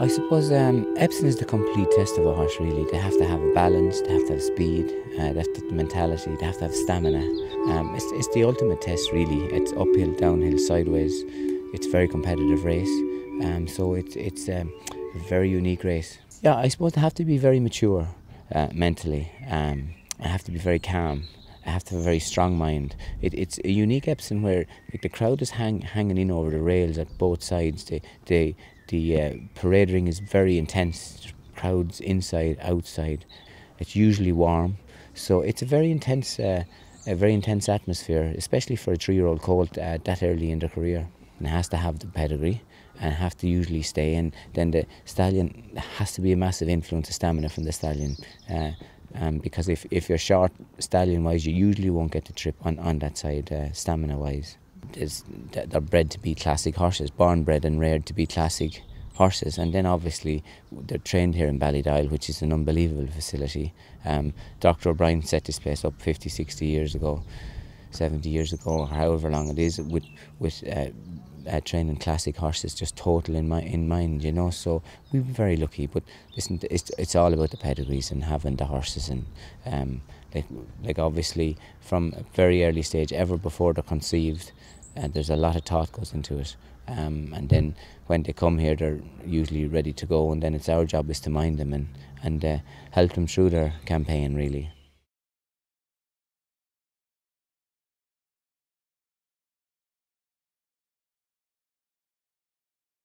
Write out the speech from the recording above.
I suppose um, Epson is the complete test of a horse, really. They have to have a balance, they have to have speed, uh, they have to have the mentality, they have to have stamina. Um, it's, it's the ultimate test, really. It's uphill, downhill, sideways. It's a very competitive race. Um, so it, it's um, a very unique race. Yeah, I suppose I have to be very mature uh, mentally. Um, I have to be very calm. I have to have a very strong mind. It, it's a unique Epsom where like, the crowd is hang, hanging in over the rails at both sides. They, they, the uh, parade ring is very intense, crowds inside, outside. It's usually warm, so it's a very intense, uh, a very intense atmosphere, especially for a three-year-old colt uh, that early in their career. And it has to have the pedigree and have to usually stay. And then the stallion has to be a massive influence of stamina from the stallion. Uh, um, because if, if you're short stallion wise, you usually won't get the trip on, on that side uh, stamina wise. There's, they're bred to be classic horses, born bred and reared to be classic horses. And then obviously they're trained here in Ballydial, which is an unbelievable facility. Um, Dr. O'Brien set this place up 50, 60 years ago, 70 years ago, or however long it is, with, with uh, uh, training classic horses just total in my in mind, you know. So we been very lucky. But listen, it's it's all about the pedigrees and having the horses and um, like like obviously from a very early stage, ever before they're conceived, and uh, there's a lot of thought goes into it. Um, and then when they come here, they're usually ready to go, and then it's our job is to mind them and and uh, help them through their campaign really.